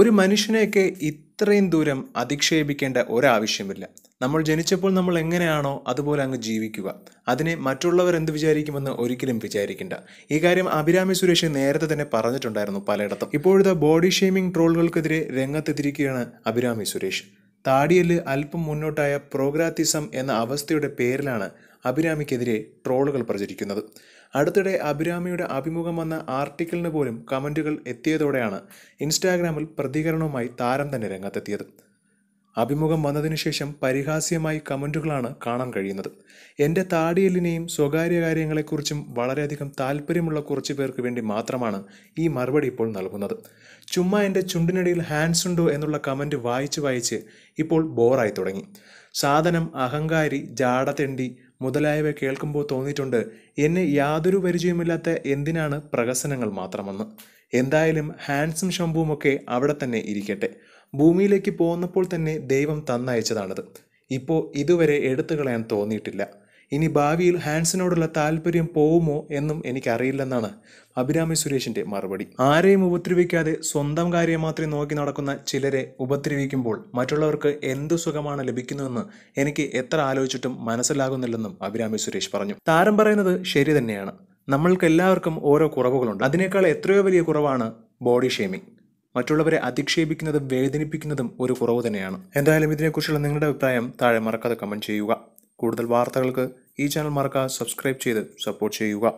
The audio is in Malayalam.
ഒരു മനുഷ്യനെയൊക്കെ ഇത്രയും ദൂരം അധിക്ഷേപിക്കേണ്ട ഒരാവശ്യമില്ല നമ്മൾ ജനിച്ചപ്പോൾ നമ്മൾ എങ്ങനെയാണോ അതുപോലെ അങ്ങ് ജീവിക്കുക അതിനെ മറ്റുള്ളവർ എന്ത് വിചാരിക്കുമെന്ന് ഒരിക്കലും വിചാരിക്കേണ്ട ഈ കാര്യം അഭിരാമി സുരേഷ് നേരത്തെ തന്നെ പറഞ്ഞിട്ടുണ്ടായിരുന്നു പലയിടത്തും ഇപ്പോഴത്തെ ബോഡി ഷെയ്മിംഗ് ട്രോളുകൾക്കെതിരെ രംഗത്തെത്തിയിരിക്കുകയാണ് അഭിരാമി സുരേഷ് താടിയല് അല്പം മുന്നോട്ടായ പ്രോഗ്രാത്തിസം എന്ന അവസ്ഥയുടെ പേരിലാണ് അഭിരാമിക്കെതിരെ ട്രോളുകൾ പ്രചരിക്കുന്നത് അടുത്തിടെ അഭിരാമിയുടെ അഭിമുഖം വന്ന ആർട്ടിക്കിളിന് പോലും കമൻറ്റുകൾ എത്തിയതോടെയാണ് ഇൻസ്റ്റാഗ്രാമിൽ പ്രതികരണവുമായി താരം തന്നെ രംഗത്തെത്തിയത് അഭിമുഖം വന്നതിനു ശേഷം പരിഹാസ്യമായി കമൻറ്റുകളാണ് കാണാൻ കഴിയുന്നത് എൻ്റെ താടിയെല്ലിനെയും സ്വകാര്യ കാര്യങ്ങളെക്കുറിച്ചും വളരെയധികം താല്പര്യമുള്ള കുറച്ച് പേർക്ക് വേണ്ടി മാത്രമാണ് ഈ മറുപടി ഇപ്പോൾ നൽകുന്നത് ചുമ്മാ എൻ്റെ ചുണ്ടിനടിയിൽ ഹാൻഡ്സ് ഉണ്ടോ എന്നുള്ള കമൻറ്റ് വായിച്ച് വായിച്ച് ഇപ്പോൾ ബോറായി തുടങ്ങി സാധനം അഹങ്കാരി ജാടതെണ്ടി മുതലായവ കേൾക്കുമ്പോൾ തോന്നിയിട്ടുണ്ട് എന്നെ യാതൊരു പരിചയമില്ലാത്ത എന്തിനാണ് പ്രഹസനങ്ങൾ മാത്രമെന്ന് എന്തായാലും ഹാൻസും ഒക്കെ അവിടെ തന്നെ ഇരിക്കട്ടെ ഭൂമിയിലേക്ക് പോകുന്നപ്പോൾ തന്നെ ദൈവം തന്നയച്ചതാണത് ഇപ്പോൾ ഇതുവരെ എടുത്തു കളയാൻ തോന്നിയിട്ടില്ല ഇനി ഭാവിയിൽ ഹാൻസിനോടുള്ള താല്പര്യം പോവുമോ എന്നും എനിക്കറിയില്ലെന്നാണ് അഭിരാമി സുരേഷിന്റെ മറുപടി ആരെയും ഉപദ്രവിക്കാതെ സ്വന്തം കാര്യം മാത്രം നോക്കി നടക്കുന്ന ചിലരെ ഉപദ്രവിക്കുമ്പോൾ മറ്റുള്ളവർക്ക് എന്ത് സുഖമാണ് ലഭിക്കുന്നതെന്ന് എനിക്ക് എത്ര ആലോചിച്ചിട്ടും മനസ്സിലാകുന്നില്ലെന്നും അഭിരാമി സുരേഷ് പറഞ്ഞു താരം പറയുന്നത് ശരി തന്നെയാണ് നമ്മൾക്ക് എല്ലാവർക്കും ഓരോ കുറവുകളുണ്ട് അതിനേക്കാൾ എത്രയോ വലിയ കുറവാണ് ബോഡി ഷേമിംഗ് മറ്റുള്ളവരെ അധിക്ഷേപിക്കുന്നതും വേദനിപ്പിക്കുന്നതും ഒരു കുറവ് തന്നെയാണ് എന്തായാലും ഇതിനെക്കുറിച്ചുള്ള നിങ്ങളുടെ അഭിപ്രായം താഴെ മറക്കാതെ കമൻറ്റ് ചെയ്യുക കൂടുതൽ വാർത്തകൾക്ക് ഈ ചാനൽ മറക്കുക സബ്സ്ക്രൈബ് ചെയ്ത് സപ്പോർട്ട് ചെയ്യുക